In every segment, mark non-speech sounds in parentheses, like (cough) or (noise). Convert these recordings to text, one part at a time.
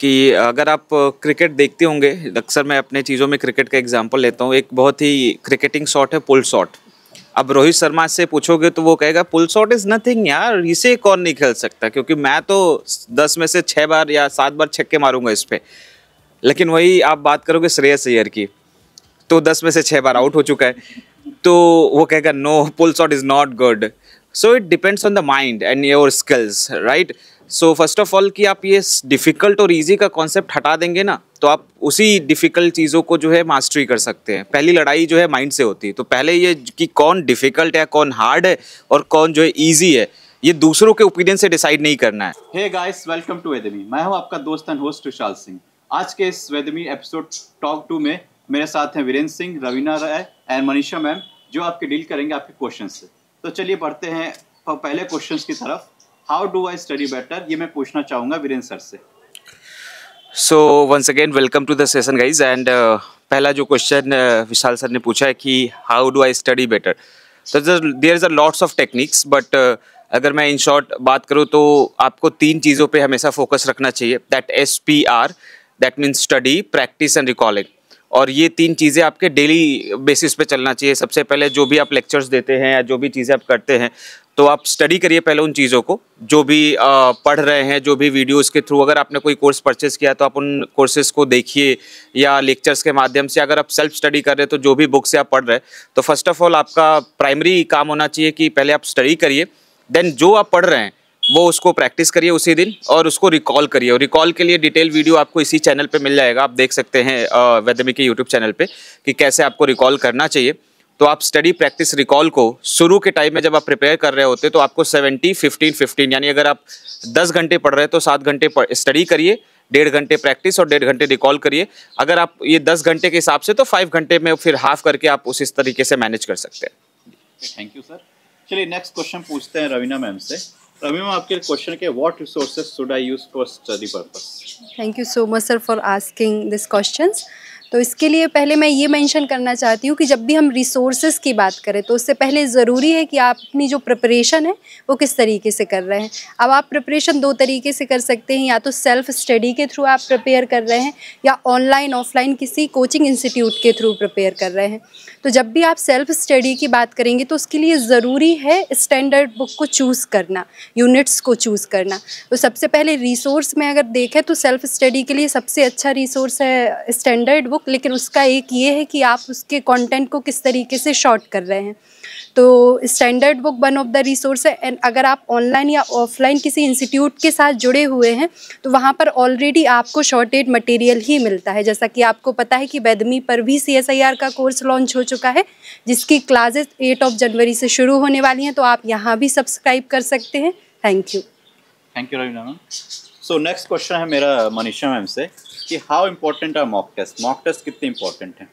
कि अगर आप क्रिकेट देखते होंगे अक्सर मैं अपने चीज़ों में क्रिकेट का एग्जांपल लेता हूँ एक बहुत ही क्रिकेटिंग शॉट है पुल शॉट अब रोहित शर्मा से पूछोगे तो वो कहेगा पुल शॉट इज़ नथिंग यार इसे कौन नहीं खेल सकता क्योंकि मैं तो दस में से छः बार या सात बार छक्के मारूंगा इस पर लेकिन वही आप बात करोगे श्रेयस अय्यर की तो दस में से छः बार आउट हो चुका है तो वो कहेगा no pull shot is not good so it depends on the mind and your skills right so first of all कि आप ये डिफ़िकल्ट और इजी का कॉन्सेप्ट हटा देंगे ना तो आप उसी डिफ़िकल्ट चीज़ों को जो है मास्टरी कर सकते हैं पहली लड़ाई जो है माइंड से होती है तो पहले ये कि कौन डिफ़िकल्ट है कौन हार्ड है और कौन जो है ईजी है ये दूसरों के ओपिनियन से डिसाइड नहीं करना है हे गाइस वेलकम टू वेदमी मैं हूं आपका दोस्त एंड होस्ट विशाल सिंह आज के इस वेदमी एपिसोड टॉक टू में मेरे साथ हैं वीरेंद्र सिंह रवीना राय एंड मनीषा मैम जो आपके डील करेंगे आपके क्वेश्चन से तो चलिए बढ़ते हैं पहले क्वेश्चन की तरफ how do I study better ये मैं पूछना चाहूँगा वीरेंद्र सर से so once again welcome to the session guys and पहला जो क्वेश्चन uh, विशाल सर ने पूछा है कि how do I study better तो there is a lots of techniques but अगर मैं इन शॉर्ट बात करूँ तो आपको तीन चीज़ों पे हमेशा फोकस रखना चाहिए that S P R that means study practice and recalling और ये तीन चीज़ें आपके डेली बेसिस पे चलना चाहिए सबसे पहले जो भी आप लेक्चर्स देते हैं या जो भी चीज़ें आप करते हैं तो आप स्टडी करिए पहले उन चीज़ों को जो भी आ, पढ़ रहे हैं जो भी वीडियोस के थ्रू अगर आपने कोई कोर्स परचेस किया तो आप उन कोर्सेज़ को देखिए या लेक्चर्स के माध्यम से अगर आप सेल्फ स्टडी कर रहे हैं तो जो भी बुक से आप पढ़ रहे हैं तो फर्स्ट ऑफ ऑल आपका प्राइमरी काम होना चाहिए कि पहले आप स्टडी करिए देन जो आप पढ़ रहे हैं वो उसको प्रैक्टिस करिए उसी दिन और उसको रिकॉल करिए और रिकॉल के लिए डिटेल वीडियो आपको इसी चैनल पे मिल जाएगा आप देख सकते हैं वैदमी के यूट्यूब चैनल पे कि कैसे आपको रिकॉल करना चाहिए तो आप स्टडी प्रैक्टिस रिकॉल को शुरू के टाइम में जब आप प्रिपेयर कर रहे होते तो आपको सेवेंटी फिफ्टीन फिफ्टीन यानी अगर आप दस घंटे पढ़ रहे तो सात घंटे स्टडी करिए डेढ़ घंटे प्रैक्टिस और डेढ़ घंटे रिकॉल करिए अगर आप ये दस घंटे के हिसाब से तो फाइव घंटे में फिर हाफ करके आप उस इस तरीके से मैनेज कर सकते हैं थैंक यू सर चलिए नेक्स्ट क्वेश्चन पूछते हैं रवीना मैम से Ramima, a question के what resources should I use for study purpose? Thank you so much, sir, for asking these questions. तो इसके लिए पहले मैं ये मेंशन करना चाहती हूँ कि जब भी हम रिसोर्सेज की बात करें तो उससे पहले ज़रूरी है कि आप अपनी जो प्रिपरेशन है वो किस तरीके से कर रहे हैं अब आप प्रिपरेशन दो तरीके से कर सकते हैं या तो सेल्फ स्टडी के थ्रू आप प्रिपेयर कर रहे हैं या ऑनलाइन ऑफलाइन किसी कोचिंग इंस्टीट्यूट के थ्रू प्रिपेयर कर रहे हैं तो जब भी आप सेल्फ स्टडी की बात करेंगे तो उसके लिए ज़रूरी है स्टैंडर्ड बुक को चूज़ करना यूनिट्स को चूज़ करना तो सबसे पहले रिसोर्स में अगर देखें तो सेल्फ स्टडी के लिए सबसे अच्छा रिसोर्स है स्टैंडर्ड बुक बुक लेकिन उसका एक ये है कि आप उसके कंटेंट को किस तरीके से शॉर्ट कर रहे हैं तो standard book one of the resource है एंड अगर आप ऑनलाइन या ऑफलाइन किसी इंस्टीट्यूट के साथ जुड़े हुए हैं तो वहाँ पर ऑलरेडी आपको शॉर्टेड मटेरियल ही मिलता है जैसा कि आपको पता है कि बैदमी पर भी सी का कोर्स लॉन्च हो चुका है जिसकी क्लासेस एट ऑफ जनवरी से शुरू होने वाली हैं तो आप यहाँ भी सब्सक्राइब कर सकते हैं thank you thank you Raveena ma'am so next question है मेरा मनीषा मैम से कि how important are mock test mock test कितने इम्पोर्टेंट हैं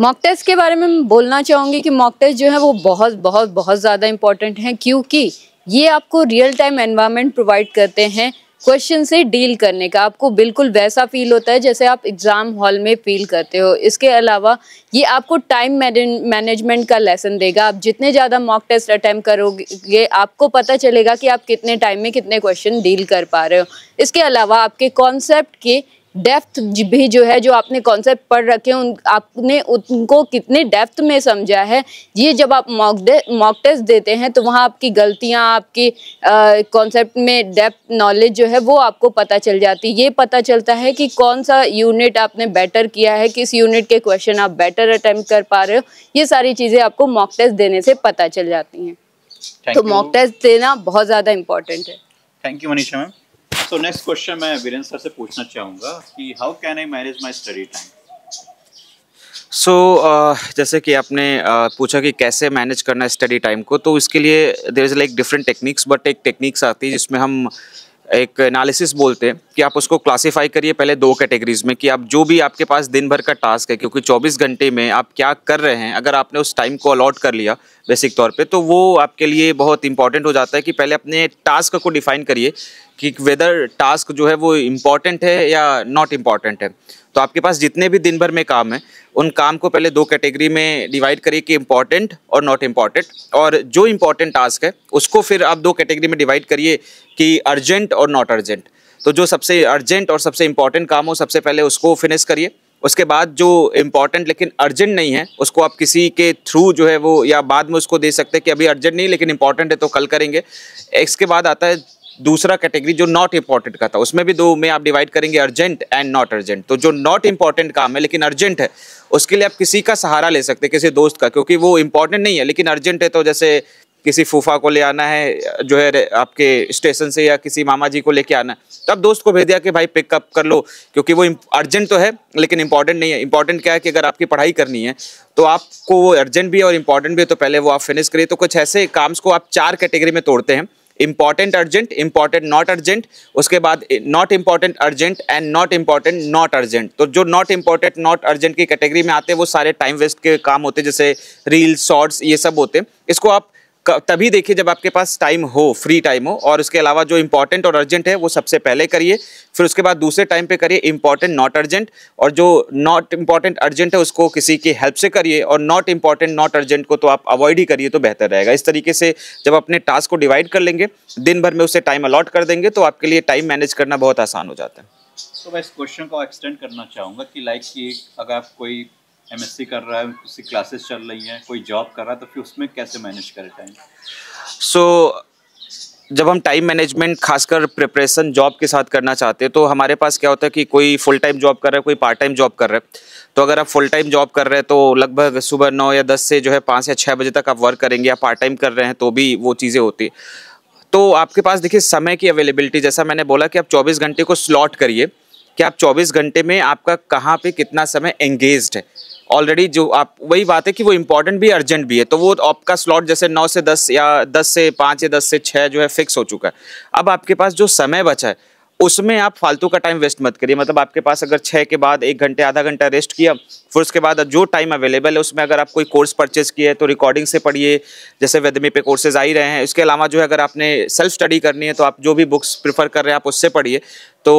मॉक टेस्ट के बारे में बोलना चाहूँगी कि मॉक टेस्ट जो है वो बहुत बहुत बहुत ज़्यादा इम्पोर्टेंट हैं क्योंकि ये आपको रियल टाइम एनवायरमेंट प्रोवाइड करते हैं क्वेश्चन से डील करने का आपको बिल्कुल वैसा फील होता है जैसे आप एग्ज़ाम हॉल में फील करते हो इसके अलावा ये आपको टाइम मैनेजमेंट का लेसन देगा आप जितने ज़्यादा मॉक टेस्ट अटैम्प्ट करोगे आपको पता चलेगा कि आप कितने टाइम में कितने क्वेश्चन डील कर पा रहे हो इसके अलावा आपके कॉन्सेप्ट के डेफ्थ भी जो है जो आपने कॉन्सेप्ट पढ़ रखे उन आपने उनको कितने डेप्थ में समझा है ये जब आप मॉक मॉक टेस्ट देते हैं तो वहाँ आपकी गलतियाँ आपकी कॉन्सेप्ट में डेप्थ नॉलेज जो है वो आपको पता चल जाती है ये पता चलता है कि कौन सा यूनिट आपने बेटर किया है किस यूनिट के क्वेश्चन आप बेटर अटैम्प्ट कर पा रहे हो ये सारी चीज़ें आपको मॉक टेस्ट देने से पता चल जाती हैं तो मॉक टेस्ट देना बहुत ज़्यादा इम्पॉर्टेंट है thank you Manisha ma'am so next question मैं वीरेंद्र सर से पूछना चाहूँगा कि how can I manage my study time so so, uh, जैसे कि आपने uh, पूछा कि कैसे मैनेज करना है स्टडी टाइम को तो इसके लिए there is like different techniques but एक टेक्निक्स आती है जिसमें हम एक एनालिसिस बोलते हैं कि आप उसको क्लासीफाई करिए पहले दो कैटेगरीज में कि आप जो भी आपके पास दिन भर का टास्क है क्योंकि 24 घंटे में आप क्या कर रहे हैं अगर आपने उस टाइम को अलॉट कर लिया बेसिक तौर पे तो वो आपके लिए बहुत इंपॉर्टेंट हो जाता है कि पहले अपने टास्क को डिफाइन करिए कि वेदर टास्क जो है वो इम्पॉर्टेंट है या नॉट इम्पॉर्टेंट है तो आपके पास जितने भी दिन भर में काम है उन काम को पहले दो कैटेगरी में डिवाइड करिए कि इम्पॉर्टेंट और नॉट इम्पॉर्टेंट और जो इम्पॉर्टेंट टास्क है उसको फिर आप दो कैटेगरी में डिवाइड करिए कि अर्जेंट और नॉट अर्जेंट तो जो सबसे अर्जेंट और सबसे इम्पॉर्टेंट काम हो सबसे पहले उसको फिनिश करिए उसके बाद जो इम्पॉर्टेंट लेकिन अर्जेंट नहीं है उसको आप किसी के थ्रू जो है वो या बाद में उसको दे सकते हैं कि अभी अर्जेंट नहीं लेकिन इम्पॉर्टेंट है तो कल करेंगे इसके बाद आता है दूसरा कैटेगरी जो नॉट इम्पॉर्टेंट का था उसमें भी दो में आप डिवाइड करेंगे अर्जेंट एंड नॉट अर्जेंट तो जो नॉट इम्पॉर्टेंट काम है लेकिन अर्जेंट है उसके लिए आप किसी का सहारा ले सकते हैं किसी दोस्त का क्योंकि वो इम्पॉर्टेंट नहीं है लेकिन अर्जेंट है तो जैसे किसी फूफा को ले आना है जो है आपके स्टेशन से या किसी मामा जी को लेके आना तो आप दोस्त को भेज दिया कि भाई पिकअप कर लो क्योंकि वो अर्जेंट तो है लेकिन इंपॉर्टेंट नहीं है इंपॉर्टेंट क्या है कि अगर आपकी पढ़ाई करनी है तो आपको वो अर्जेंट भी है और इंपॉर्टेंट भी है तो पहले वो आप फिनिश करिए तो कुछ ऐसे काम्स को आप चार कैटेगरी में तोड़ते हैं important urgent important not urgent उसके बाद not important urgent and not important not urgent तो जो नॉट इम्पॉर्टेंट नॉट अर्जेंट की कैटेगरी में आते हैं वो सारे टाइम वेस्ट के काम होते हैं जैसे रील्स शॉर्ट्स ये सब होते हैं इसको आप तभी देखिए जब आपके पास टाइम हो फ्री टाइम हो और उसके अलावा जो इंपॉर्टेंट और अर्जेंट है वो सबसे पहले करिए फिर उसके बाद दूसरे टाइम पे करिए इंपॉर्टेंट नॉट अर्जेंट और जो नॉट इंपॉर्टेंट अर्जेंट है उसको किसी की हेल्प से करिए और नॉट इंपॉर्टेंट नॉट अर्जेंट को तो आप अवॉइड ही करिए तो बेहतर रहेगा इस तरीके से जब अपने टास्क को डिवाइड कर लेंगे दिन भर में उसे टाइम अलॉट कर देंगे तो आपके लिए टाइम मैनेज करना बहुत आसान हो जाता है तो मैं इस क्वेश्चन को एक्सटेंड करना चाहूँगा कि लाइक कि अगर आप कोई सी कर रहा है उसकी क्लासेस चल रही हैं कोई जॉब कर रहा है तो फिर उसमें कैसे मैनेज करें टाइम सो so, जब हम टाइम मैनेजमेंट खासकर प्रिपरेशन जॉब के साथ करना चाहते हैं तो हमारे पास क्या होता है कि कोई फुल टाइम जॉब कर रहा है कोई पार्ट टाइम जॉब कर रहा है तो अगर आप फुल टाइम जॉब कर रहे हैं तो लगभग सुबह नौ या दस से जो है पाँच या छः बजे तक आप वर्क करेंगे या पार्ट टाइम कर रहे हैं तो भी वो चीज़ें होती तो आपके पास देखिए समय की अवेलेबिलिटी जैसा मैंने बोला कि आप चौबीस घंटे को स्लॉट करिए कि आप चौबीस घंटे में आपका कहाँ पर कितना समय एंगेज है ऑलरेडी जो आप वही बात है कि वो इम्पोर्टेंट भी अर्जेंट भी है तो वो आपका स्लॉट जैसे नौ से दस या दस से पाँच या दस से छः जो है फिक्स हो चुका है अब आपके पास जो समय बचा है उसमें आप फालतू का टाइम वेस्ट मत करिए मतलब आपके पास अगर छः के बाद एक घंटे आधा घंटा रेस्ट किया फिर उसके बाद जो टाइम अवेलेबल है उसमें अगर आप कोई कोर्स परचेज किए तो रिकॉर्डिंग से पढ़िए जैसे वेदमी पे कोर्सेज आ ही रहे हैं इसके अलावा जो है अगर आपने सेल्फ स्टडी करनी है तो आप जो भी बुक्स प्रिफर कर रहे हैं आप उससे पढ़िए तो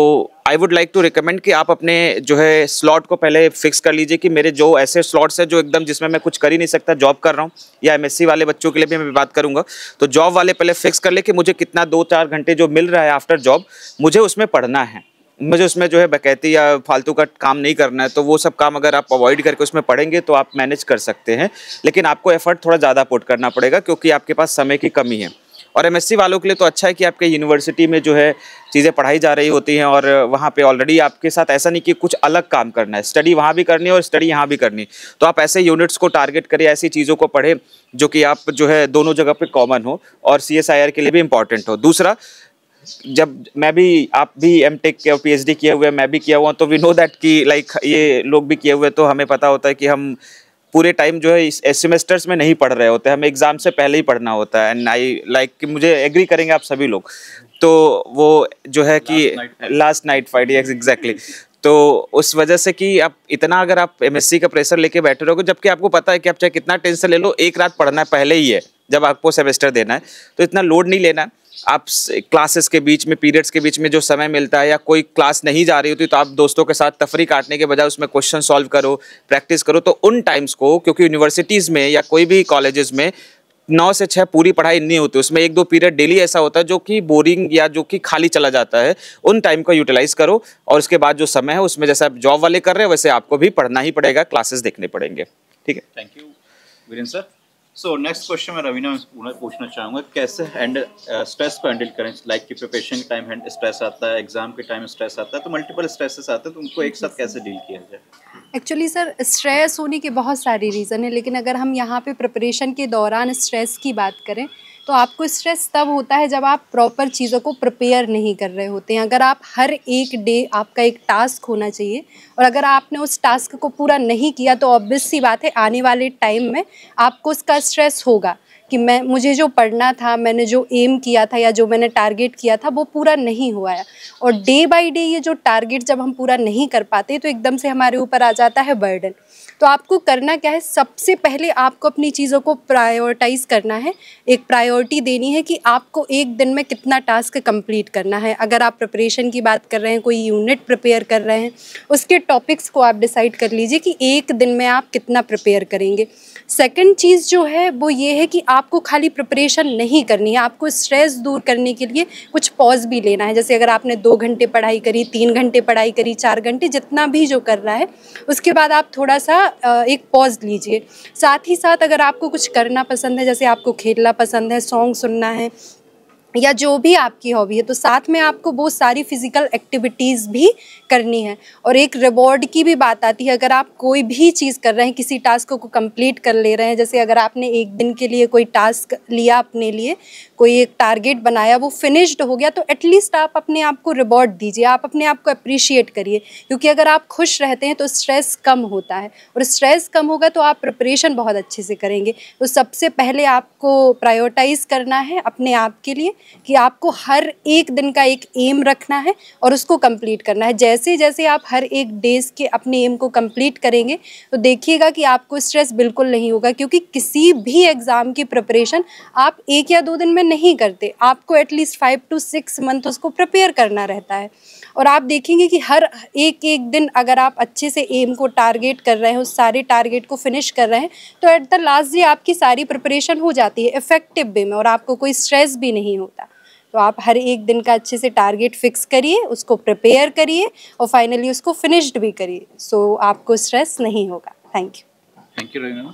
I would like to recommend कि आप अपने जो है स्लॉट को पहले फिक्स कर लीजिए कि मेरे जो ऐसे स्लॉट्स हैं जो एकदम जिसमें मैं कुछ कर ही नहीं सकता जॉब कर रहा हूँ या एमएससी वाले बच्चों के लिए भी मैं बात करूँगा तो जॉब वाले पहले फिक्स कर ले कि मुझे कितना दो चार घंटे जो मिल रहा है आफ्टर जॉब मुझे उसमें पढ़ना है मुझे उसमें जो है बकैती या फालतू का काम नहीं करना है तो वो सब काम अगर आप अवॉइड करके उसमें पढ़ेंगे तो आप मैनेज कर सकते हैं लेकिन आपको एफर्ट थोड़ा ज़्यादा पुट करना पड़ेगा क्योंकि आपके पास समय की कमी है और एमएससी वालों के लिए तो अच्छा है कि आपके यूनिवर्सिटी में जो है चीज़ें पढ़ाई जा रही होती हैं और वहाँ पे ऑलरेडी आपके साथ ऐसा नहीं कि कुछ अलग काम करना है स्टडी वहाँ भी करनी है और स्टडी यहाँ भी करनी तो आप ऐसे यूनिट्स को टारगेट करें ऐसी चीज़ों को पढ़ें जो कि आप जो है दोनों जगह पर कॉमन हो और सी के लिए भी इंपॉर्टेंट हो दूसरा जब मैं भी आप भी एम टेक के एच डी किए हुए मैं भी किया हुआ तो वी नो दैट कि लाइक ये लोग भी किए हुए तो हमें पता होता है कि हम पूरे टाइम जो है इस सेमेस्टर्स में नहीं पढ़ रहे होते हमें एग्ज़ाम से पहले ही पढ़ना होता है एंड आई लाइक कि मुझे एग्री करेंगे आप सभी लोग तो वो जो है कि लास्ट नाइट फाइट एग्जैक्टली तो उस वजह से कि आप इतना अगर आप एम का प्रेशर लेके बैठे रहोगे जबकि आपको पता है कि आप चाहे कितना टेंशन ले लो एक रात पढ़ना पहले ही है जब आपको सेमेस्टर देना है तो इतना लोड नहीं लेना है आप क्लासेस के बीच में पीरियड्स के बीच में जो समय मिलता है या कोई क्लास नहीं जा रही होती तो आप दोस्तों के साथ तफरी काटने के बजाय उसमें क्वेश्चन सॉल्व करो प्रैक्टिस करो तो उन टाइम्स को क्योंकि यूनिवर्सिटीज़ में या कोई भी कॉलेजेस में नौ से छः पूरी पढ़ाई नहीं होती उसमें एक दो पीरियड डेली ऐसा होता है जो कि बोरिंग या जो कि खाली चला जाता है उन टाइम को यूटिलाइज करो और उसके बाद जो समय है उसमें जैसे आप जॉब वाले कर रहे हैं वैसे आपको भी पढ़ना ही पड़ेगा क्लासेस देखने पड़ेंगे ठीक है thank you Virendra sir so next question मैं रवीना पूछना चाहूँगा कैसे हैंड स्ट्रेस uh, को हैंडल करें लाइक कि प्रिपरेशन के टाइम हैंड स्ट्रेस आता है एग्जाम के टाइम स्ट्रेस आता है तो मल्टीपल स्ट्रेसेस आते हैं तो उनको एक साथ कैसे डील किया जाए एक्चुअली सर स्ट्रेस होने के बहुत सारे रीज़न है लेकिन अगर हम यहाँ पे प्रिपरेशन के दौरान स्ट्रेस की बात करें तो आपको स्ट्रेस तब होता है जब आप प्रॉपर चीज़ों को प्रिपेयर नहीं कर रहे होते हैं अगर आप हर एक डे आपका एक टास्क होना चाहिए और अगर आपने उस टास्क को पूरा नहीं किया तो ऑब्वियस सी बात है आने वाले टाइम में आपको उसका स्ट्रेस होगा कि मैं मुझे जो पढ़ना था मैंने जो एम किया था या जो मैंने टारगेट किया था वो पूरा नहीं हुआ है और डे बाय डे ये जो टारगेट जब हम पूरा नहीं कर पाते तो एकदम से हमारे ऊपर आ जाता है बर्डन तो आपको करना क्या है सबसे पहले आपको अपनी चीज़ों को प्रायोरिटाइज़ करना है एक प्रायोरिटी देनी है कि आपको एक दिन में कितना टास्क कंप्लीट करना है अगर आप प्रिपरेशन की बात कर रहे हैं कोई यूनिट प्रिपेयर कर रहे हैं उसके टॉपिक्स को आप डिसाइड कर लीजिए कि एक दिन में आप कितना प्रिपेयर करेंगे सेकेंड चीज़ जो है वो ये है कि आपको खाली प्रिपरेशन नहीं करनी है आपको स्ट्रेस दूर करने के लिए कुछ पॉज भी लेना है जैसे अगर आपने दो घंटे पढ़ाई करी तीन घंटे पढ़ाई करी चार घंटे जितना भी जो कर रहा है उसके बाद आप थोड़ा सा एक पॉज लीजिए साथ ही साथ अगर आपको कुछ करना पसंद है जैसे आपको खेलना पसंद है सॉन्ग सुनना है या जो भी आपकी हॉबी है तो साथ में आपको वो सारी फिजिकल एक्टिविटीज़ भी करनी है और एक रिवॉर्ड की भी बात आती है अगर आप कोई भी चीज़ कर रहे हैं किसी टास्क को कंप्लीट कर ले रहे हैं जैसे अगर आपने एक दिन के लिए कोई टास्क लिया अपने लिए कोई एक टारगेट बनाया वो फिनिश्ड हो गया तो एटलीस्ट आप अपने आप को रिवॉर्ड दीजिए आप अपने आप को अप्रिशिएट करिए क्योंकि अगर आप खुश रहते हैं तो स्ट्रेस कम होता है और स्ट्रेस कम होगा तो आप प्रिपरेशन बहुत अच्छे से करेंगे तो सबसे पहले आपको प्रायोरिटाइज़ करना है अपने आप के लिए कि आपको हर एक दिन का एक एम रखना है और उसको कंप्लीट करना है जैसे जैसे जैसे आप हर एक डेज के अपने एम को कंप्लीट करेंगे तो देखिएगा कि आपको स्ट्रेस बिल्कुल नहीं होगा क्योंकि किसी भी एग्ज़ाम की प्रिपरेशन आप एक या दो दिन में नहीं करते आपको at least five to six month उसको प्रिपेयर करना रहता है और आप देखेंगे कि हर एक एक दिन अगर आप अच्छे से एम को टारगेट कर रहे हैं उस सारे टारगेट को फिनिश कर रहे हैं तो एट द लास्ट डे आपकी सारी प्रिपरेशन हो जाती है इफ़ेक्टिव वे में और आपको कोई स्ट्रेस भी नहीं होता तो आप हर एक दिन का अच्छे से टारगेट फिक्स करिए उसको प्रिपेयर करिए और फाइनली उसको फिनिश्ड भी करिए सो so, आपको स्ट्रेस नहीं होगा thank you thank you Raveena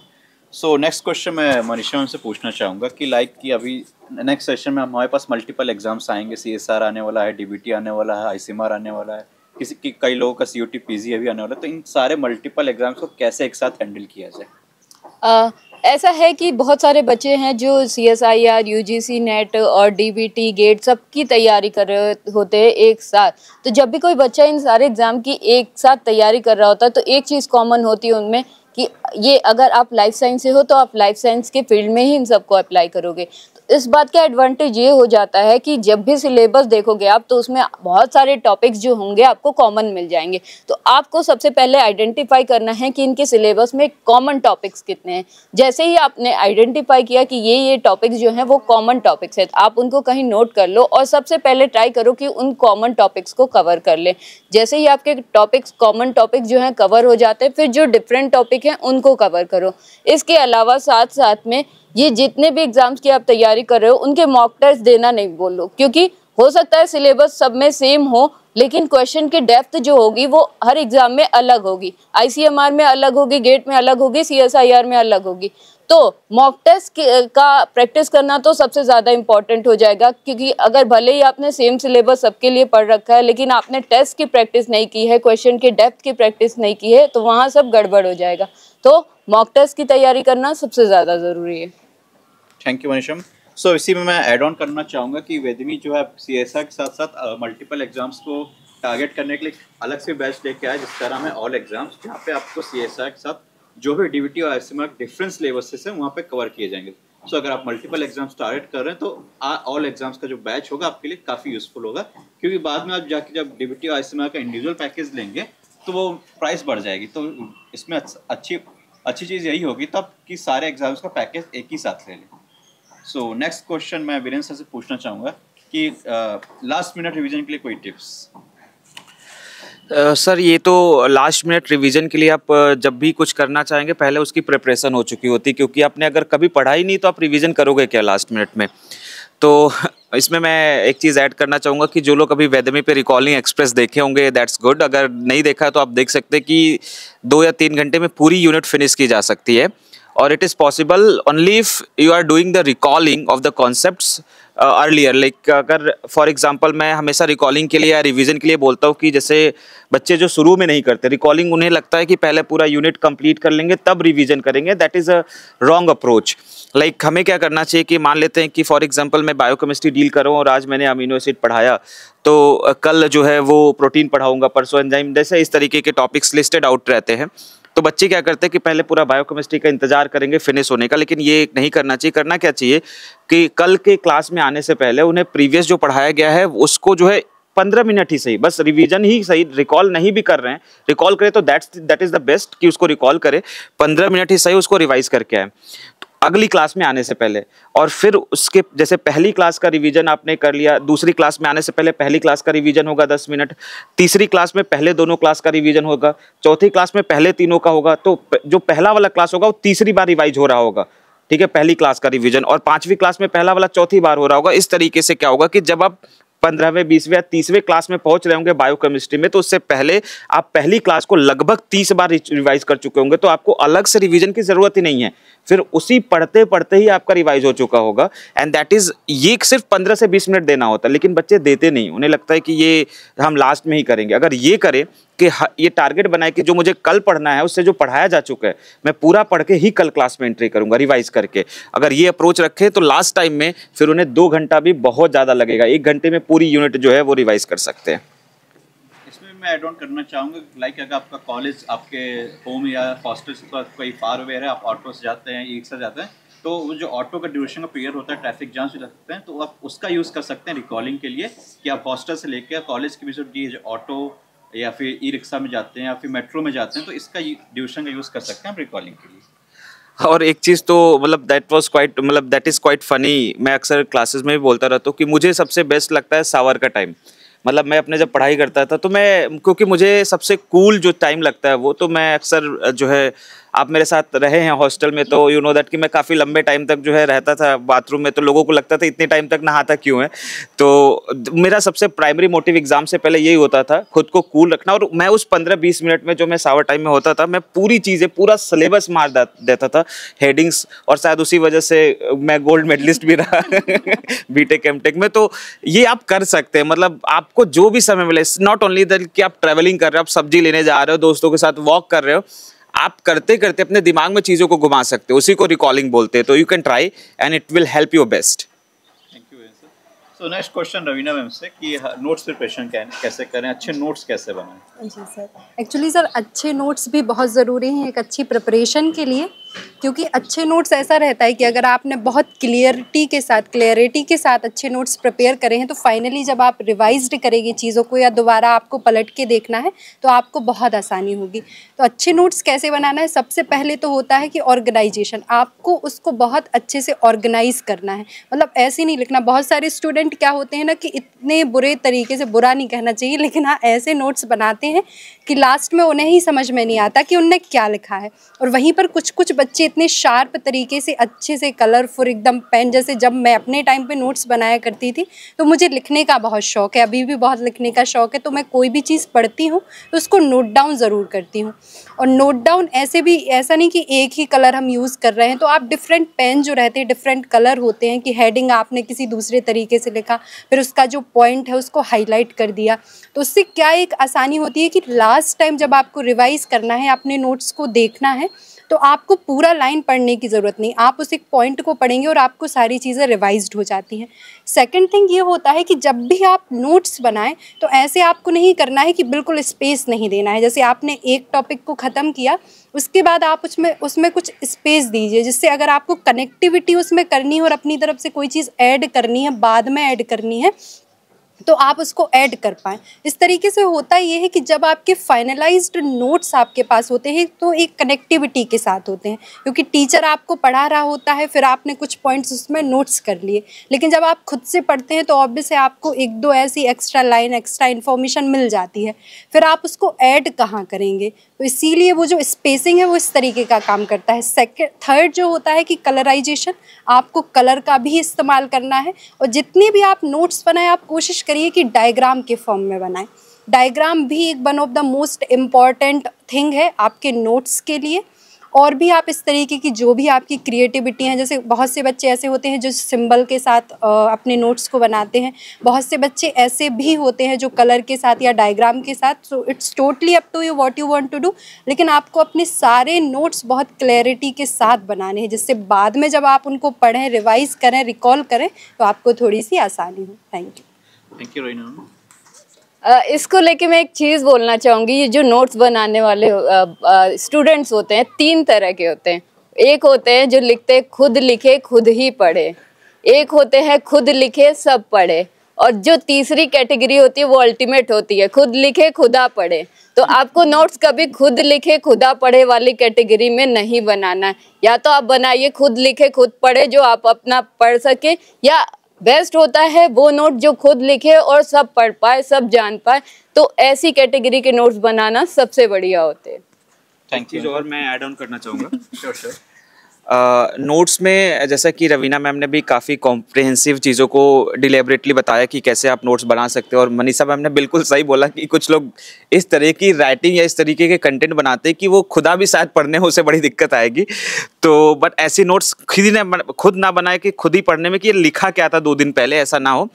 so next question मैं मनीषा मैम से पूछना चाहूँगा कि लाइक कि अभी नेक्स्ट सेशन में हमारे पास मल्टीपल एग्जाम्स आएंगे सी आने वाला है डी आने वाला है आई आने वाला है किसी की कई लोगों का सी यू अभी आने वाला है तो इन सारे मल्टीपल एग्जाम्स को कैसे एक साथ हैंडल किया जाए ऐसा है कि बहुत सारे बच्चे हैं जो C S I R U G C NET और डी बी टी गेट सब की तैयारी कर रहे होते हैं एक साथ तो जब भी कोई बच्चा इन सारे एग्ज़ाम की एक साथ तैयारी कर रहा होता है तो एक चीज़ कॉमन होती है उनमें कि ये अगर आप लाइफ साइंस से हो तो आप लाइफ साइंस के फील्ड में ही इन सबको अप्लाई करोगे इस बात का एडवांटेज ये हो जाता है कि जब भी सिलेबस देखोगे आप तो उसमें बहुत सारे टॉपिक्स जो होंगे आपको कॉमन मिल जाएंगे तो आपको सबसे पहले आइडेंटिफाई करना है कि इनके सिलेबस में कॉमन टॉपिक्स कितने हैं जैसे ही आपने आइडेंटिफाई किया कि ये ये टॉपिक्स जो हैं वो कॉमन टॉपिक्स हैं आप उनको कहीं नोट कर लो और सबसे पहले ट्राई करो कि उन कॉमन टॉपिक्स को कवर कर लें जैसे ही आपके टॉपिक्स कॉमन टॉपिक्स जो हैं कवर हो जाते हैं फिर जो डिफरेंट टॉपिक हैं उनको कवर करो इसके अलावा साथ साथ में ये जितने भी एग्जाम्स की आप तैयारी कर रहे हो उनके मॉक टेस्ट देना नहीं बोलो क्योंकि हो सकता है सिलेबस सब में सेम हो लेकिन क्वेश्चन की डेप्थ जो होगी वो हर एग्जाम में अलग होगी आईसीएमआर में अलग होगी गेट में अलग होगी सीएसआईआर में अलग होगी तो मॉक टेस्ट का प्रैक्टिस करना तो सबसे ज़्यादा इम्पॉर्टेंट हो जाएगा क्योंकि अगर भले ही आपने सेम सिलेबस सबके लिए पढ़ रखा है लेकिन आपने टेस्ट की प्रैक्टिस नहीं की है क्वेश्चन की डेप्थ की प्रैक्टिस नहीं की है तो वहाँ सब गड़बड़ हो जाएगा तो मॉक टेस्ट की तैयारी करना सबसे ज़्यादा ज़रूरी है थैंक यू मनीषम सो इसी में मैं ऐड ऑन करना चाहूँगा कि वेदमी जो है सी एस आर के साथ साथ मल्टीपल uh, एग्जाम्स को टारगेट करने के लिए अलग से बैच लेके आया जिसका नाम है ऑल एग्जाम्स जहाँ पे आपको सी एस आर के साथ जो भी डी बी टी और S M R difference level से वहाँ पे कवर किए जाएंगे सो so, अगर आप मल्टीपल एग्जाम्स टारगेट कर रहे हैं तो ऑल uh, एग्जाम्स का जो बैच होगा आपके लिए काफ़ी यूजफुल होगा क्योंकि बाद में आप जाके जब डी बी टी और एस एम आर का इंडिविजुअल पैकेज लेंगे तो वो प्राइस बढ़ जाएगी तो इसमें अच्छी अच्छी चीज़ यही होगी तो आप कि सारे एग्जाम्स का पैकेज एक ही साथ ले लें सो नेक्स्ट क्वेश्चन मैं वीरेंद्र सर से पूछना चाहूँगा कि लास्ट मिनट रिवीजन के लिए कोई टिप्स सर uh, ये तो लास्ट मिनट रिवीजन के लिए आप uh, जब भी कुछ करना चाहेंगे पहले उसकी प्रिपरेशन हो चुकी होती क्योंकि आपने अगर कभी पढ़ाई नहीं तो आप रिवीजन करोगे क्या लास्ट मिनट में तो (laughs) इसमें मैं एक चीज़ ऐड करना चाहूँगा कि जो लोग अभी वेदमी पे रिकॉलिंग एक्सप्रेस देखे होंगे दैट्स गुड अगर नहीं देखा तो आप देख सकते कि दो या तीन घंटे में पूरी यूनिट फिनिश की जा सकती है और it is possible only if you are doing the recalling of the concepts earlier uh, like अगर फॉर एग्जाम्पल मैं हमेशा रिकॉलिंग के लिए या रिविजन के लिए बोलता हूँ कि जैसे बच्चे जो शुरू में नहीं करते रिकॉलिंग उन्हें लगता है कि पहले पूरा यूनिट कंप्लीट कर लेंगे तब रिविज़न करेंगे that is a wrong approach like हमें क्या करना चाहिए कि मान लेते हैं कि फॉर एग्जाम्पल मैं बायोकेमिस्ट्री डील करूँ और आज मैंने अमीनो एसिड पढ़ाया तो कल जो है वो प्रोटीन पढ़ाऊँगा परसों एंजाइम जैसे इस तरीके के टॉपिक्स लिस्टेड आउट रहते हैं तो बच्चे क्या करते हैं कि पहले पूरा बायोकेमिस्ट्री का इंतजार करेंगे फिनिश होने का लेकिन ये नहीं करना चाहिए करना क्या चाहिए कि कल के क्लास में आने से पहले उन्हें प्रीवियस जो पढ़ाया गया है उसको जो है पंद्रह मिनट ही सही बस रिवीजन ही सही रिकॉल नहीं भी कर रहे हैं रिकॉल करें तो that's that is the best कि उसको रिकॉल करें पंद्रह मिनट ही सही उसको रिवाइज करके आए अगली क्लास में आने से पहले और फिर उसके जैसे पहली क्लास का रिवीजन आपने कर लिया दूसरी क्लास में आने से पहले पहली क्लास का रिवीजन होगा दस मिनट तीसरी क्लास में पहले दोनों क्लास का रिवीजन होगा चौथी क्लास में पहले तीनों का होगा तो जो पहला वाला क्लास होगा वो तीसरी बार रिवाइज हो रहा होगा ठीक है पहली क्लास का रिविजन और पांचवी क्लास में पहला वाला चौथी बार हो रहा होगा इस तरीके से क्या होगा कि जब आप पंद्रहवें बीसवें या तीसवें क्लास में पहुंच रहे होंगे बायोकेमिस्ट्री में तो उससे पहले आप पहली क्लास को लगभग तीस बार रिवाइज कर चुके होंगे तो आपको अलग से रिविजन की ज़रूरत ही नहीं है फिर उसी पढ़ते पढ़ते ही आपका रिवाइज हो चुका होगा एंड दैट इज़ ये सिर्फ पंद्रह से बीस मिनट देना होता है लेकिन बच्चे देते नहीं उन्हें लगता है कि ये हम लास्ट में ही करेंगे अगर ये करें कि ये टारगेट बनाए कि जो मुझे कल पढ़ना है उससे जो पढ़ाया जा चुका है मैं पूरा पढ़ के ही कल क्लास में एंट्री करूंगा रिवाइज करके अगर ये अप्रोच रखे तो लास्ट टाइम में फिर उन्हें दो घंटा भी बहुत ज़्यादा लगेगा एक घंटे में पूरी यूनिट जो है वो रिवाइज कर सकते हैं मैं ऐड ऑन करना चाहूँगा लाइक अगर आपका कॉलेज आपके होम या हॉस्टल से तो कोई फार वे है आप ऑटो से जाते हैं एक रिक्शा जाते हैं तो वो जो ऑटो का ड्यूरेशन का पीरियड होता है ट्रैफिक जाम से लगते हैं तो आप उसका यूज़ कर सकते हैं रिकॉलिंग के लिए कि आप हॉस्टल से लेकर कॉलेज के बीच ऑटो या फिर ई रिक्शा में जाते हैं या फिर मेट्रो में जाते हैं तो इसका ड्यूशन का यूज़ कर सकते हैं आप रिकॉलिंग के लिए और एक चीज़ तो मतलब दैट वाज क्वाइट मतलब दैट इज़ क्वाइट फ़नी मैं अक्सर क्लासेस में भी बोलता रहता हूँ कि मुझे सबसे बेस्ट लगता है सावर का टाइम मतलब मैं अपने जब पढ़ाई करता था तो मैं क्योंकि मुझे सबसे कूल cool जो टाइम लगता है वो तो मैं अक्सर जो है आप मेरे साथ रहे हैं हॉस्टल में तो यू नो दैट कि मैं काफ़ी लंबे टाइम तक जो है रहता था बाथरूम में तो लोगों को लगता था इतने टाइम तक नहाता क्यों है तो मेरा सबसे प्राइमरी मोटिव एग्ज़ाम से पहले यही होता था खुद को कूल रखना और मैं उस पंद्रह बीस मिनट में जो मैं सावर टाइम में होता था मैं पूरी चीज़ें पूरा सिलेबस मार देता था हेडिंग्स और शायद उसी वजह से मैं गोल्ड मेडलिस्ट भी रहा एम (laughs) टेक में तो ये आप कर सकते हैं मतलब आपको जो भी समय मिले नॉट ओनली दैट कि आप ट्रैवलिंग कर रहे हो आप सब्जी लेने जा रहे हो दोस्तों के साथ वॉक कर रहे हो आप करते करते अपने दिमाग में चीज़ों को घुमा सकते हो उसी को रिकॉलिंग बोलते हैं तो you can try and it will help your best thank you sir so next question Raveena ma'am से कि नोट्स प्रिपरेशन कैसे करें अच्छे नोट्स कैसे बनाएं जी सर एक्चुअली सर अच्छे नोट्स भी बहुत ज़रूरी हैं एक अच्छी प्रिपरेशन के लिए क्योंकि अच्छे नोट्स ऐसा रहता है कि अगर आपने बहुत क्लियरिटी के साथ क्लियरिटी के साथ अच्छे नोट्स प्रिपेयर करे हैं तो फाइनली जब आप रिवाइज करेंगे चीज़ों को या दोबारा आपको पलट के देखना है तो आपको बहुत आसानी होगी तो अच्छे नोट्स कैसे बनाना है सबसे पहले तो होता है कि ऑर्गेनाइजेशन आपको उसको बहुत अच्छे से ऑर्गेनाइज करना है मतलब ऐसे नहीं लिखना बहुत सारे स्टूडेंट क्या होते हैं ना कि इतने बुरे तरीके से बुरा नहीं कहना चाहिए लेकिन हाँ ऐसे नोट्स बनाते हैं कि लास्ट में उन्हें ही समझ में नहीं आता कि उनने क्या लिखा है और वहीं पर कुछ कुछ बच्चे इतने शार्प तरीके से अच्छे से कलरफुल एकदम पेन जैसे जब मैं अपने टाइम पे नोट्स बनाया करती थी तो मुझे लिखने का बहुत शौक है अभी भी बहुत लिखने का शौक है तो मैं कोई भी चीज़ पढ़ती हूँ तो उसको नोट डाउन ज़रूर करती हूँ और नोट डाउन ऐसे भी ऐसा नहीं कि एक ही कलर हम यूज़ कर रहे हैं तो आप डिफरेंट पेन जो रहते हैं डिफरेंट कलर होते हैं कि हेडिंग आपने किसी दूसरे तरीके से लिखा फिर उसका जो पॉइंट है उसको हाईलाइट कर दिया तो उससे क्या एक आसानी होती है कि लास्ट टाइम जब आपको रिवाइज़ करना है अपने नोट्स को देखना है तो आपको पूरा लाइन पढ़ने की ज़रूरत नहीं आप उस एक पॉइंट को पढ़ेंगे और आपको सारी चीज़ें रिवाइज हो जाती हैं सेकेंड थिंग ये होता है कि जब भी आप नोट्स बनाएं तो ऐसे आपको नहीं करना है कि बिल्कुल स्पेस नहीं देना है जैसे आपने एक टॉपिक को ख़त्म किया उसके बाद आप उसमें उसमें कुछ स्पेस दीजिए जिससे अगर आपको कनेक्टिविटी उसमें करनी हो और अपनी तरफ से कोई चीज़ ऐड करनी है बाद में ऐड करनी है तो आप उसको ऐड कर पाएँ इस तरीके से होता ये है कि जब आपके फाइनलाइज्ड नोट्स आपके पास होते हैं तो एक कनेक्टिविटी के साथ होते हैं क्योंकि टीचर आपको पढ़ा रहा होता है फिर आपने कुछ पॉइंट्स उसमें नोट्स कर लिए लेकिन जब आप खुद से पढ़ते हैं तो ऑब्वियस है आपको एक दो ऐसी एक्स्ट्रा लाइन एक्स्ट्रा इन्फॉर्मेशन मिल जाती है फिर आप उसको ऐड कहाँ करेंगे तो इसीलिए वो जो स्पेसिंग है वो इस तरीके का काम करता है सेकेंड थर्ड जो होता है कि कलराइजेशन आपको कलर का भी इस्तेमाल करना है और जितने भी आप नोट्स बनाए आप कोशिश करिए कि डायग्राम के फॉर्म में बनाएं डायग्राम भी एक one of the most important thing है आपके नोट्स के लिए और भी आप इस तरीके की जो भी आपकी क्रिएटिविटी हैं जैसे बहुत से बच्चे ऐसे होते हैं जो सिंबल के साथ अपने नोट्स को बनाते हैं बहुत से बच्चे ऐसे भी होते हैं जो कलर के साथ या डायग्राम के साथ so it's totally up to you what you want to do लेकिन आपको अपने सारे नोट्स बहुत क्लैरिटी के साथ बनाने हैं जिससे बाद में जब आप उनको पढ़ें रिवाइज़ करें रिकॉल करें तो आपको थोड़ी सी आसानी हो thank you thank you Rohina Uh, इसको लेके मैं एक चीज़ बोलना चाहूँगी ये जो नोट्स बनाने वाले स्टूडेंट्स uh, uh, होते हैं तीन तरह के होते हैं एक होते हैं जो लिखते खुद लिखे खुद ही पढ़े एक होते हैं खुद लिखे सब पढ़े और जो तीसरी कैटेगरी होती है वो अल्टीमेट होती है खुद लिखे खुदा पढ़े तो आपको नोट्स कभी खुद लिखे खुदा पढ़े वाली कैटेगरी में नहीं बनाना या तो आप बनाइए खुद लिखे खुद पढ़े जो आप अपना पढ़ सके या बेस्ट होता है वो नोट जो खुद लिखे और सब पढ़ पाए सब जान पाए तो ऐसी कैटेगरी के नोट्स बनाना सबसे बढ़िया होते हैं थैंक यू और मैं ऐड ऑन करना चाहूँगा (laughs) नोट्स में जैसा कि रवीना मैम ने भी काफ़ी कॉम्प्रिहेंसिव चीज़ों को डिलेबरेटली बताया कि कैसे आप नोट्स बना सकते हैं और मनीषा मैम ने बिल्कुल सही बोला कि कुछ लोग इस तरह की राइटिंग या इस तरीके के कंटेंट बनाते हैं कि वो खुदा भी शायद पढ़ने हो उसे बड़ी दिक्कत आएगी तो बट ऐसी नोट्स खुद ही ना खुद ना बनाए कि खुद ही पढ़ने में कि ये लिखा क्या था दो दिन पहले ऐसा ना हो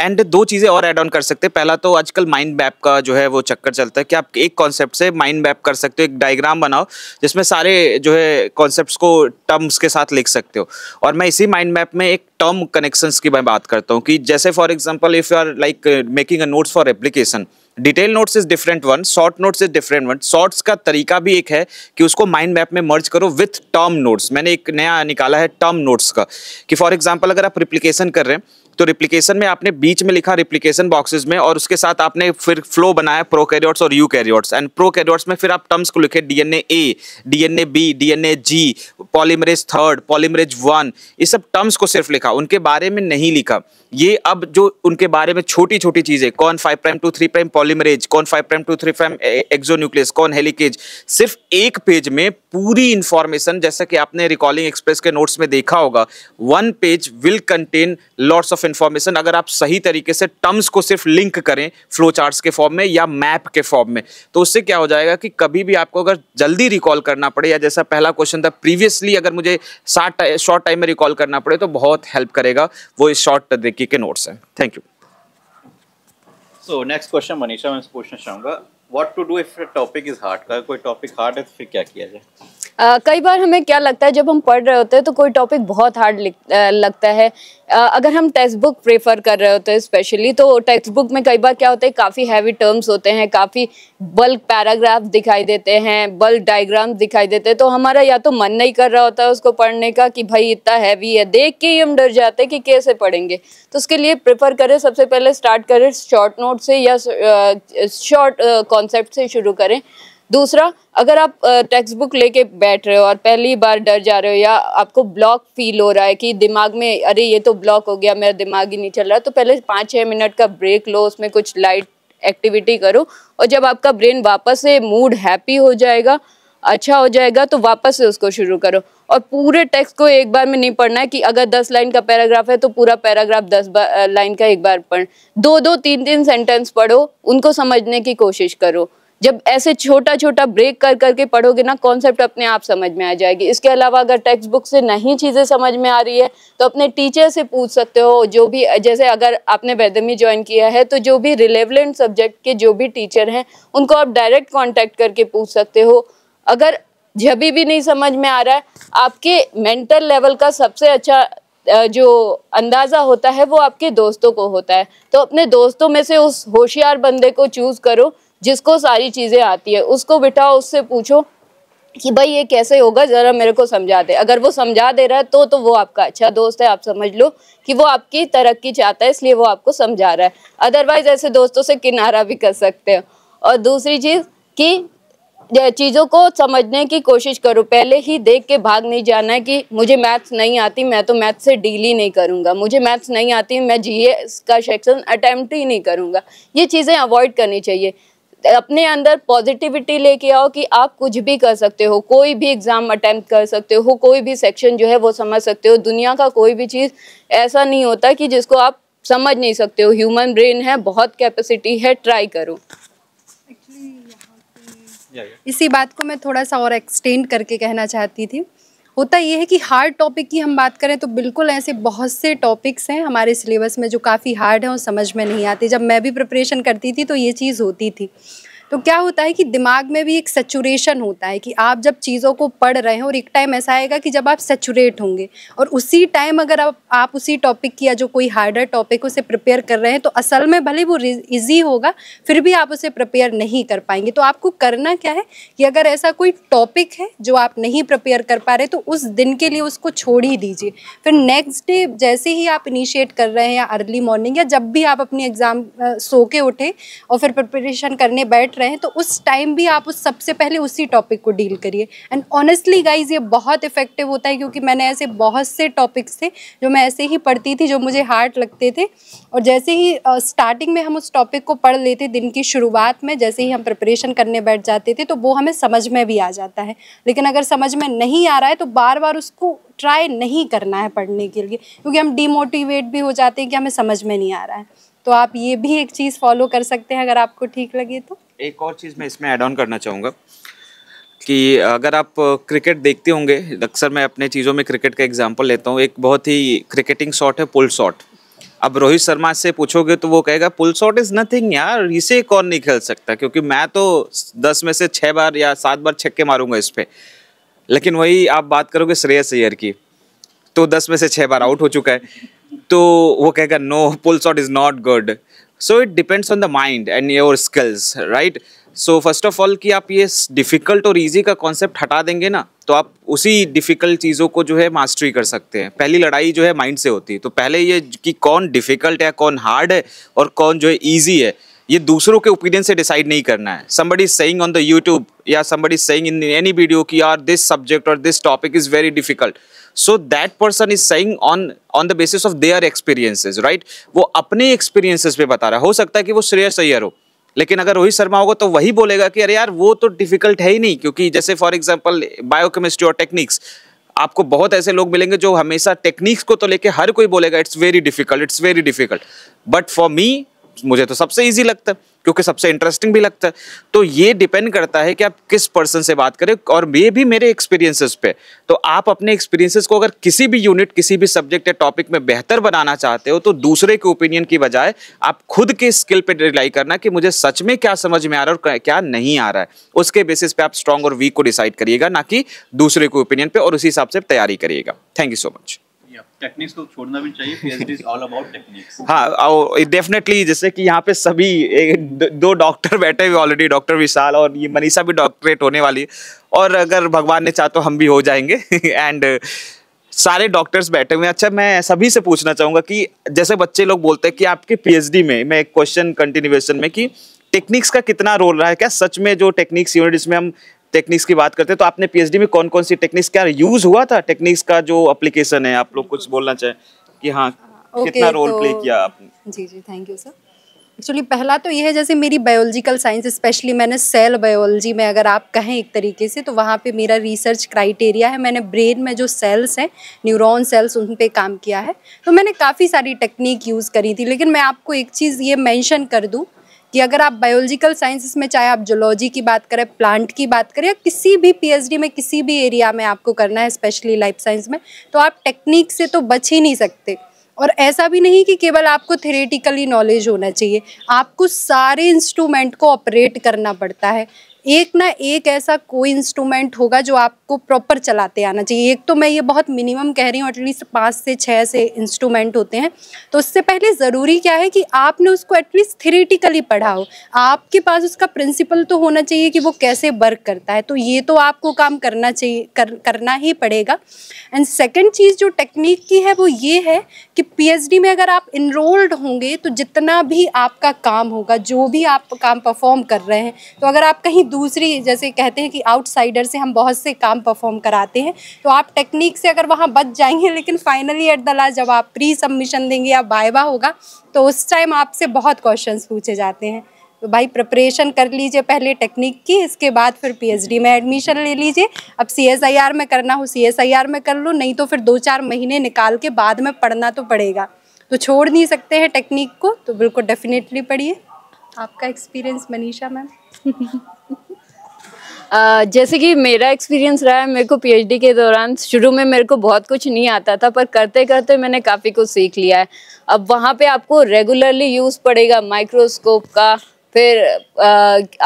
एंड दो चीज़ें और एड ऑन कर सकते हैं पहला तो आजकल माइंड मैप का जो है वो चक्कर चलता है कि आप एक कॉन्सेप्ट से माइंड मैप कर सकते हो एक डायग्राम बनाओ जिसमें सारे जो है कॉन्सेप्ट को टर्म्स के साथ लिख सकते हो और मैं इसी माइंड मैप में एक टर्म कनेक्शन की मैं बात करता हूँ कि जैसे for example if you are like making a notes for application detail notes is different one short notes is different one shorts का तरीका भी एक है कि उसको माइंड मैप में मर्ज करो विथ टर्म नोट्स मैंने एक नया निकाला है टर्म नोट्स का कि फॉर एग्जाम्पल अगर आप रिप्लीकेशन कर रहे हैं तो रिप्लीकेशन में आपने बीच में लिखा रिप्लीकेशन बॉक्सेज में और उसके साथ आपने फिर फ्लो बनाया प्रो कैरियोट्स और eukaryotes and prokaryotes में फिर आप टर्म्स को लिखे DNA A DNA B DNA G polymerase third polymerase one ये सब टर्म्स को सिर्फ लिखा उनके बारे में नहीं लिखा ये अब जो उनके बारे में छोटी छोटी चीजें कौन five prime to three prime polymerase कौन five prime to three prime exonuclease कौन हेलिकेज सिर्फ एक पेज में पूरी इंफॉर्मेशन जैसा कि आपने रिकॉलिंग एक्सप्रेस के नोट्स में देखा होगा one page will contain lots of information अगर आप सही तरीके से टर्म्स को सिर्फ लिंक करें फ्लो चार्ट के फॉर्म में या मैप के फॉर्म में तो उससे क्या हो जाएगा कि कभी भी आपको अगर जल्दी रिकॉल करना पड़े या जैसा पहला क्वेश्चन था प्रीवियसली अगर मुझे शॉर्ट टाइम में रिकॉल करना पड़े तो बहुत हेल्प करेगा वो इस शॉर्ट तरीके तरीके के नोट्स हैं thank you so next question Manisha मैं पूछना चाहूँगा what to do if topic is hard का कोई टॉपिक हार्ड है तो फिर क्या किया जाए कई बार हमें क्या लगता है जब हम पढ़ रहे होते हैं तो कोई टॉपिक बहुत हार्ड लगता है अगर हम टेक्स्ट बुक प्रेफर कर रहे होते हैं स्पेशली तो टेक्स्ट बुक में कई बार क्या होता है काफ़ी हैवी टर्म्स होते हैं काफ़ी बल्क पैराग्राफ दिखाई देते हैं बल्क डायग्राम दिखाई देते हैं तो हमारा या तो मन नहीं कर रहा होता है उसको पढ़ने का कि भाई इतना हैवी है देख के ही हम डर जाते हैं कि कैसे पढ़ेंगे तो उसके लिए प्रेफर करें सबसे पहले स्टार्ट करें शॉर्ट नोट से या शॉर्ट कॉन्सेप्ट से शुरू करें दूसरा अगर आप टेक्स्ट बुक लेके बैठ रहे हो और पहली बार डर जा रहे हो या आपको ब्लॉक फील हो रहा है कि दिमाग में अरे ये तो ब्लॉक हो गया मेरा दिमाग ही नहीं चल रहा तो पहले पाँच छः मिनट का ब्रेक लो उसमें कुछ लाइट एक्टिविटी करो और जब आपका ब्रेन वापस से मूड हैप्पी हो जाएगा अच्छा हो जाएगा तो वापस से उसको शुरू करो और पूरे टेक्स्ट को एक बार में नहीं पढ़ना है कि अगर दस लाइन का पैराग्राफ है तो पूरा पैराग्राफ दस लाइन का एक बार पढ़ दो दो तीन तीन सेंटेंस पढ़ो उनको समझने की कोशिश करो जब ऐसे छोटा छोटा ब्रेक कर करके पढ़ोगे ना कॉन्सेप्ट अपने आप समझ में आ जाएगी इसके अलावा अगर टेक्स्ट बुक से नहीं चीज़ें समझ में आ रही है तो अपने टीचर से पूछ सकते हो जो भी जैसे अगर आपने वैदमी ज्वाइन किया है तो जो भी रिलेवेंट सब्जेक्ट के जो भी टीचर हैं उनको आप डायरेक्ट कॉन्टैक्ट करके पूछ सकते हो अगर जब भी नहीं समझ में आ रहा है आपके मेंटल लेवल का सबसे अच्छा जो अंदाज़ा होता है वो आपके दोस्तों को होता है तो अपने दोस्तों में से उस होशियार बंदे को चूज़ करो जिसको सारी चीज़ें आती है उसको बिठाओ उससे पूछो कि भाई ये कैसे होगा ज़रा मेरे को समझा दे अगर वो समझा दे रहा है तो तो वो आपका अच्छा दोस्त है आप समझ लो कि वो आपकी तरक्की चाहता है इसलिए वो आपको समझा रहा है अदरवाइज ऐसे दोस्तों से किनारा भी कर सकते हो और दूसरी चीज़ कि चीज़ों को समझने की कोशिश करो पहले ही देख के भाग नहीं जाना है कि मुझे मैथ्स नहीं आती मैं तो मैथ्स से डील ही नहीं करूँगा मुझे मैथ्स नहीं आती मैं जीएस का सेक्शन अटैम्प्ट ही नहीं करूँगा ये चीज़ें अवॉइड करनी चाहिए अपने अंदर पॉजिटिविटी लेके आओ कि आप कुछ भी कर सकते हो कोई भी एग्ज़ाम अटेम्प्ट कर सकते हो कोई भी सेक्शन जो है वो समझ सकते हो दुनिया का कोई भी चीज़ ऐसा नहीं होता कि जिसको आप समझ नहीं सकते हो ह्यूमन ब्रेन है बहुत कैपेसिटी है ट्राई करो इसी बात को मैं थोड़ा सा और एक्सटेंड करके कहना चाहती थी होता यह है कि हार्ड टॉपिक की हम बात करें तो बिल्कुल ऐसे बहुत से टॉपिक्स हैं हमारे सिलेबस में जो काफ़ी हार्ड हैं और समझ में नहीं आती जब मैं भी प्रिपरेशन करती थी तो ये चीज़ होती थी तो क्या होता है कि दिमाग में भी एक सेचुरेशन होता है कि आप जब चीज़ों को पढ़ रहे हैं और एक टाइम ऐसा आएगा कि जब आप सेचुरेट होंगे और उसी टाइम अगर आप आप उसी टॉपिक की या जो कोई हार्डर टॉपिक उसे प्रिपेयर कर रहे हैं तो असल में भले वो ईजी होगा फिर भी आप उसे प्रिपेयर नहीं कर पाएंगे तो आपको करना क्या है कि अगर ऐसा कोई टॉपिक है जो आप नहीं प्रिपेयर कर पा रहे तो उस दिन के लिए उसको छोड़ ही दीजिए फिर नेक्स्ट डे जैसे ही आप इनिशिएट कर रहे हैं या अर्ली मॉर्निंग या जब भी आप अपनी एग्ज़ाम सो के उठे और फिर प्रिपरेशन करने बैठ रहे हैं तो उस टाइम भी आप उस सबसे पहले उसी टॉपिक को डील करिए एंड ऑनेस्टली गाइज ये बहुत इफेक्टिव होता है क्योंकि मैंने ऐसे बहुत से टॉपिक्स थे जो मैं ऐसे ही पढ़ती थी जो मुझे हार्ड लगते थे और जैसे ही स्टार्टिंग uh, में हम उस टॉपिक को पढ़ लेते दिन की शुरुआत में जैसे ही हम प्रिपरेशन करने बैठ जाते थे तो वो हमें समझ में भी आ जाता है लेकिन अगर समझ में नहीं आ रहा है तो बार बार उसको ट्राई नहीं करना है पढ़ने के लिए क्योंकि हम डीमोटिवेट भी हो जाते हैं कि हमें समझ में नहीं आ रहा है तो आप ये भी एक चीज़ फॉलो कर सकते हैं अगर आपको ठीक लगे तो एक और चीज़ मैं इसमें ऐड ऑन करना चाहूँगा कि अगर आप क्रिकेट देखते होंगे अक्सर मैं अपने चीज़ों में क्रिकेट का एग्जाम्पल लेता हूँ एक बहुत ही क्रिकेटिंग शॉट है पुल शॉट अब रोहित शर्मा से पूछोगे तो वो कहेगा पुल शॉट इज़ नथिंग यार इसे कौन नहीं खेल सकता क्योंकि मैं तो दस में से छः बार या सात बार छक्के मारूंगा इस पर लेकिन वही आप बात करोगे श्रेय सैयर की तो दस में से छः बार आउट हो चुका है तो वो कहेगा no pull shot is not good so it depends on the mind and your skills right so first of all कि आप ये डिफ़िकल्ट और ईजी का कॉन्सेप्ट हटा देंगे ना तो आप उसी डिफ़िकल्ट चीज़ों को जो है मास्टरी कर सकते हैं पहली लड़ाई जो है माइंड से होती है तो पहले ये कि कौन डिफ़िकल्ट है कौन हार्ड है और कौन जो है ईजी है ये दूसरों के ओपिनियन से डिसाइड नहीं करना है somebody saying on the YouTube या somebody saying in any video कि यार दिस सब्जेक्ट और this topic is very difficult so that person is saying on on the basis of their experiences right वो अपने experiences पे बता रहा है हो सकता है कि वो श्रेयस अय्यर हो लेकिन अगर रोहित शर्मा होगा तो वही बोलेगा कि अरे यार वो तो डिफिकल्ट है ही नहीं क्योंकि जैसे फॉर एग्जाम्पल बायोकेमिस्ट्री और टेक्निक्स आपको बहुत ऐसे लोग मिलेंगे जो हमेशा टेक्निक्स को तो लेके हर कोई बोलेगा it's very difficult it's very difficult but for me मुझे तो सबसे ईजी लगता है क्योंकि सबसे इंटरेस्टिंग भी लगता है तो ये डिपेंड करता है कि आप किस पर्सन से बात करें और ये भी मेरे एक्सपीरियंसेस पे तो आप अपने एक्सपीरियंसेस को अगर किसी भी यूनिट किसी भी सब्जेक्ट या टॉपिक में बेहतर बनाना चाहते हो तो दूसरे के ओपिनियन की बजाय आप खुद के स्किल पे रिलाई करना कि मुझे सच में क्या समझ में आ रहा है और क्या नहीं आ रहा है उसके बेसिस पे आप स्ट्रॉन्ग और वीक को डिसाइड करिएगा ना कि दूसरे के ओपिनियन पर और उसी हिसाब से तैयारी करिएगा थैंक यू सो मच तो डेफिनेटली (laughs) हाँ, जैसे कि यहाँ पे सभी दो डॉक्टर (laughs) बैठे हुए ऑलरेडी डॉक्टर विशाल और ये मनीषा भी डॉक्टरेट होने वाली और अगर भगवान ने चाह तो हम भी हो जाएंगे एंड (laughs) सारे डॉक्टर्स बैठे हुए हैं अच्छा मैं सभी से पूछना चाहूँगा कि जैसे बच्चे लोग बोलते हैं कि आपके पीएचडी में मैं एक क्वेश्चन कंटिन्यूएशन में कि टेक्निक्स का कितना रोल रहा है क्या सच में जो टेक्निक्स यूनिट जिसमें हम टेक्निक्स की बात करते हैं तो आपने पीएचडी में कौन कौन सी टेक्निक्स क्या यूज हुआ था टेक्निक्स का जो अप्लीकेशन है आप लोग कुछ बोलना चाहें कि हाँ, हाँ okay, कितना रोल तो, प्ले किया आपने जी जी थैंक यू सर एक्चुअली पहला तो यह है जैसे मेरी बायोलॉजिकल साइंस स्पेशली मैंने सेल बायोलॉजी में अगर आप कहें एक तरीके से तो वहाँ पे मेरा रिसर्च क्राइटेरिया है मैंने ब्रेन में जो सेल्स हैं न्यूरॉन सेल्स उन पे काम किया है तो मैंने काफ़ी सारी टेक्निक यूज़ करी थी लेकिन मैं आपको एक चीज़ ये मेंशन कर दूँ कि अगर आप बायोलॉजिकल साइंसेस में चाहे आप जोलॉजी की बात करें प्लांट की बात करें या किसी भी पीएचडी में किसी भी एरिया में आपको करना है स्पेशली लाइफ साइंस में तो आप टेक्निक से तो बच ही नहीं सकते और ऐसा भी नहीं कि केवल आपको थेरेटिकली नॉलेज होना चाहिए आपको सारे इंस्ट्रूमेंट को ऑपरेट करना पड़ता है एक ना एक ऐसा कोई इंस्ट्रूमेंट होगा जो आपको प्रॉपर चलाते आना चाहिए एक तो मैं ये बहुत मिनिमम कह रही हूँ एटलीस्ट पाँच से छः से इंस्ट्रूमेंट होते हैं तो उससे पहले ज़रूरी क्या है कि आपने उसको एटलीस्ट थेरेटिकली पढ़ा हो आपके पास उसका प्रिंसिपल तो होना चाहिए कि वो कैसे वर्क करता है तो ये तो आपको काम करना चाहिए कर, करना ही पड़ेगा एंड सेकेंड चीज़ जो टेक्निक की है वो ये है कि पीएचडी में अगर आप इनरोल्ड होंगे तो जितना भी आपका काम होगा जो भी आप काम परफॉर्म कर रहे हैं तो अगर आप कहीं दूसरी जैसे कहते हैं कि आउटसाइडर से हम बहुत से काम परफॉर्म कराते हैं तो आप टेक्निक से अगर वहाँ बच जाएंगे लेकिन फाइनली एट द लास्ट जब आप प्री सबमिशन देंगे या बायवा होगा तो उस टाइम आपसे बहुत क्वेश्चन पूछे जाते हैं तो भाई प्रिपरेशन कर लीजिए पहले टेक्निक की इसके बाद फिर पीएचडी में एडमिशन ले लीजिए अब सीएसआईआर में करना हो सीएसआईआर में कर लो नहीं तो फिर दो चार महीने निकाल के बाद में पढ़ना तो पड़ेगा तो छोड़ नहीं सकते हैं टेक्निक को तो बिल्कुल डेफिनेटली पढ़िए आपका एक्सपीरियंस मनीषा मैम Uh, (laughs) जैसे कि मेरा एक्सपीरियंस रहा है मेरे को पीएचडी के दौरान शुरू में मेरे को बहुत कुछ नहीं आता था पर करते करते मैंने काफ़ी कुछ सीख लिया है अब वहाँ पे आपको रेगुलरली यूज़ पड़ेगा माइक्रोस्कोप का फिर आ,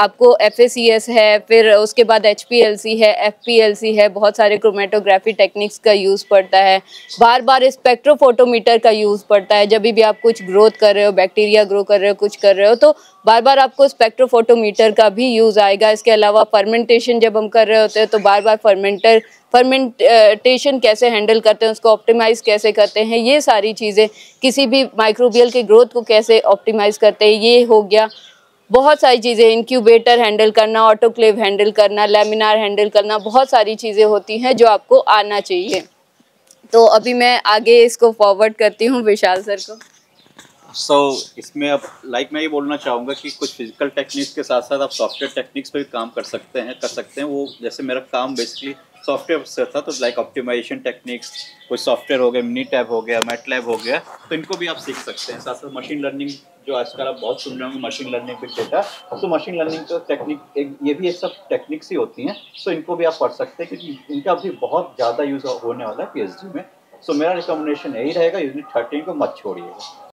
आपको एफ है फिर उसके बाद एच है एफ है बहुत सारे क्रोमेटोग्राफी टेक्निक्स का यूज़ पड़ता है बार बार स्पेक्ट्रोफोटोमीटर का यूज़ पड़ता है जब भी आप कुछ ग्रोथ कर रहे हो बैक्टीरिया ग्रो कर रहे हो कुछ कर रहे हो तो बार बार आपको स्पेक्ट्रोफोटोमीटर का भी यूज़ आएगा इसके अलावा फर्मेंटेशन जब हम कर रहे होते हैं तो बार बार फर्मेंटर फर्मेंटेशन कैसे हैंडल करते हैं उसको ऑप्टिमाइज कैसे करते हैं ये सारी चीज़ें किसी भी माइक्रोबियल के ग्रोथ को कैसे ऑप्टिमाइज करते हैं ये हो गया बहुत सारी चीज़ें इंक्यूबेटर हैंडल करना ऑटोक्लेव हैंडल करना लेमिनार हैंडल करना बहुत सारी चीज़ें होती हैं जो आपको आना चाहिए तो अभी मैं आगे इसको फॉरवर्ड करती हूँ विशाल सर को सो so, इसमें अब लाइक like मैं ये बोलना चाहूँगा कि कुछ फिजिकल टेक्निक्स के साथ साथ आप सॉफ्टवेयर टेक्निक्स पर भी काम कर सकते हैं कर सकते हैं वो जैसे मेरा काम बेसिकली सॉफ्टवेयर से था तो लाइक ऑप्टिमाइजेशन टेक्निक्स कोई सॉफ्टवेयर हो गया मिनी टैब हो गया मेट लैब हो गया तो इनको भी आप सीख सकते हैं साथ साथ मशीन लर्निंग जो आजकल आप बहुत सुन रहे होंगे मशीन लर्निंग पे डेटा तो मशीन लर्निंग तो टेक्निक एक ये भी एक सब टेक्निक्स ही होती हैं सो तो इनको भी आप पढ़ सकते हैं क्योंकि इनका भी बहुत ज़्यादा यूज़ होने वाला है पी में सो मेरा रिकमेंडेशन यही रहेगा यूनिट थर्टीन को मत छोड़िएगा